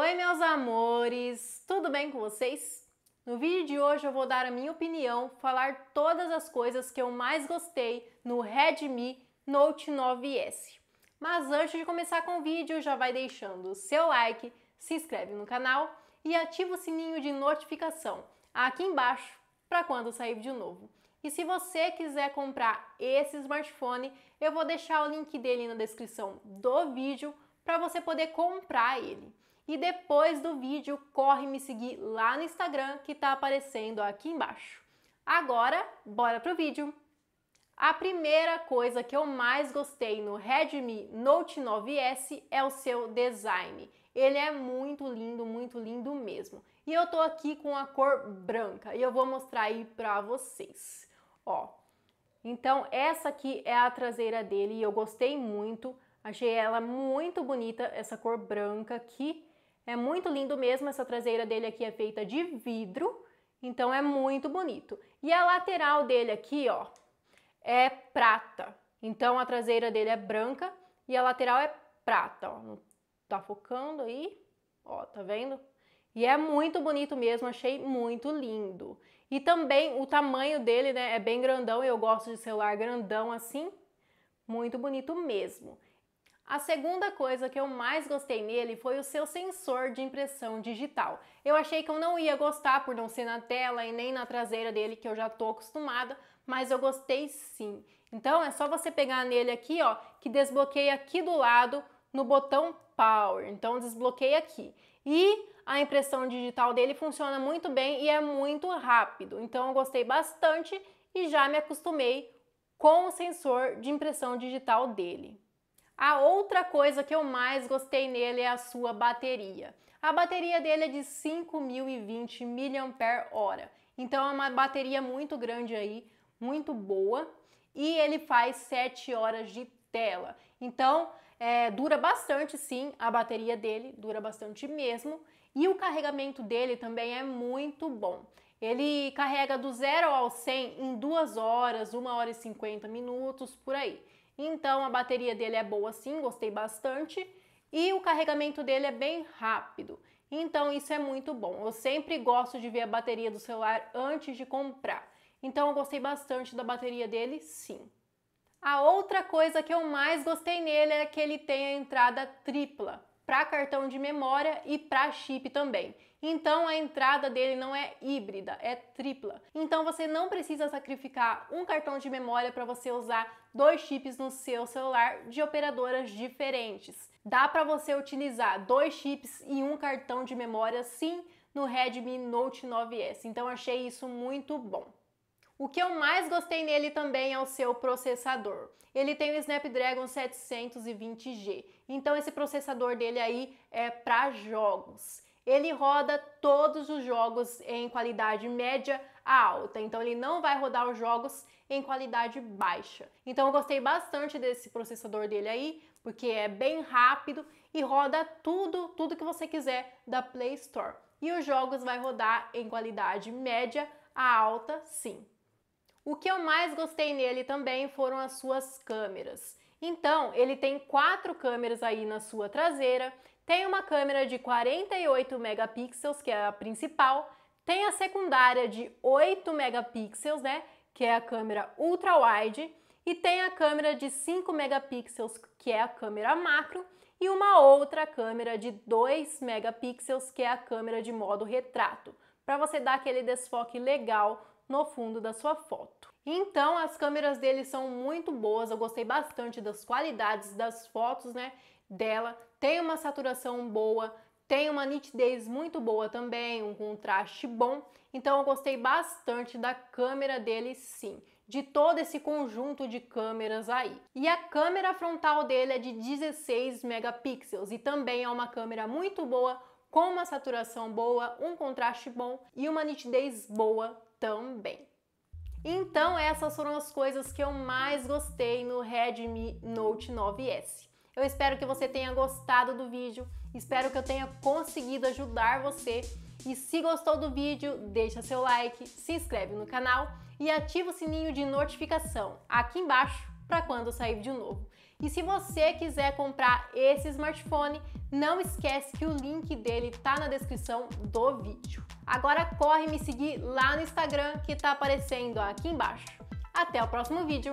Oi, meus amores! Tudo bem com vocês? No vídeo de hoje eu vou dar a minha opinião, falar todas as coisas que eu mais gostei no Redmi Note 9S. Mas antes de começar com o vídeo, já vai deixando o seu like, se inscreve no canal e ativa o sininho de notificação aqui embaixo para quando sair vídeo novo. E se você quiser comprar esse smartphone, eu vou deixar o link dele na descrição do vídeo para você poder comprar ele. E depois do vídeo, corre me seguir lá no Instagram que está aparecendo aqui embaixo. Agora, bora pro vídeo! A primeira coisa que eu mais gostei no Redmi Note 9S é o seu design. Ele é muito lindo, muito lindo mesmo. E eu tô aqui com a cor branca e eu vou mostrar aí pra vocês. Ó, então essa aqui é a traseira dele e eu gostei muito. Achei ela muito bonita, essa cor branca aqui. É muito lindo mesmo, essa traseira dele aqui é feita de vidro, então é muito bonito. E a lateral dele aqui, ó, é prata. Então a traseira dele é branca e a lateral é prata, ó. Tá focando aí? Ó, tá vendo? E é muito bonito mesmo, achei muito lindo. E também o tamanho dele, né, é bem grandão, eu gosto de celular grandão assim. Muito bonito mesmo. A segunda coisa que eu mais gostei nele foi o seu sensor de impressão digital. Eu achei que eu não ia gostar por não ser na tela e nem na traseira dele que eu já tô acostumada, mas eu gostei sim. Então é só você pegar nele aqui, ó, que desbloqueia aqui do lado no botão Power. Então desbloqueia aqui. E a impressão digital dele funciona muito bem e é muito rápido. Então eu gostei bastante e já me acostumei com o sensor de impressão digital dele. A outra coisa que eu mais gostei nele é a sua bateria. A bateria dele é de 5.020 mAh, então é uma bateria muito grande aí, muito boa, e ele faz 7 horas de tela. Então é, dura bastante, sim, a bateria dele dura bastante mesmo, e o carregamento dele também é muito bom. Ele carrega do 0 ao 100 em 2 horas, 1 hora e 50 minutos, por aí. Então a bateria dele é boa sim, gostei bastante. E o carregamento dele é bem rápido. Então isso é muito bom. Eu sempre gosto de ver a bateria do celular antes de comprar. Então eu gostei bastante da bateria dele, sim. A outra coisa que eu mais gostei nele é que ele tem a entrada tripla para cartão de memória e para chip também. Então a entrada dele não é híbrida, é tripla. Então você não precisa sacrificar um cartão de memória para você usar dois chips no seu celular de operadoras diferentes. Dá para você utilizar dois chips e um cartão de memória sim no Redmi Note 9S. Então achei isso muito bom. O que eu mais gostei nele também é o seu processador. Ele tem o Snapdragon 720G, então esse processador dele aí é para jogos. Ele roda todos os jogos em qualidade média a alta, então ele não vai rodar os jogos em qualidade baixa. Então eu gostei bastante desse processador dele aí, porque é bem rápido e roda tudo, tudo que você quiser da Play Store. E os jogos vai rodar em qualidade média a alta, sim. O que eu mais gostei nele também foram as suas câmeras. Então, ele tem quatro câmeras aí na sua traseira, tem uma câmera de 48 megapixels, que é a principal, tem a secundária de 8 megapixels, né, que é a câmera ultra wide, e tem a câmera de 5 megapixels, que é a câmera macro, e uma outra câmera de 2 megapixels, que é a câmera de modo retrato, para você dar aquele desfoque legal no fundo da sua foto. Então, as câmeras dele são muito boas, eu gostei bastante das qualidades das fotos, né, dela. Tem uma saturação boa, tem uma nitidez muito boa também, um contraste bom. Então eu gostei bastante da câmera dele sim, de todo esse conjunto de câmeras aí. E a câmera frontal dele é de 16 megapixels e também é uma câmera muito boa, com uma saturação boa, um contraste bom e uma nitidez boa também. Então essas foram as coisas que eu mais gostei no Redmi Note 9S. Eu espero que você tenha gostado do vídeo, espero que eu tenha conseguido ajudar você. E se gostou do vídeo, deixa seu like, se inscreve no canal e ativa o sininho de notificação aqui embaixo para quando sair de novo. E se você quiser comprar esse smartphone, não esquece que o link dele tá na descrição do vídeo. Agora corre me seguir lá no Instagram que tá aparecendo aqui embaixo. Até o próximo vídeo.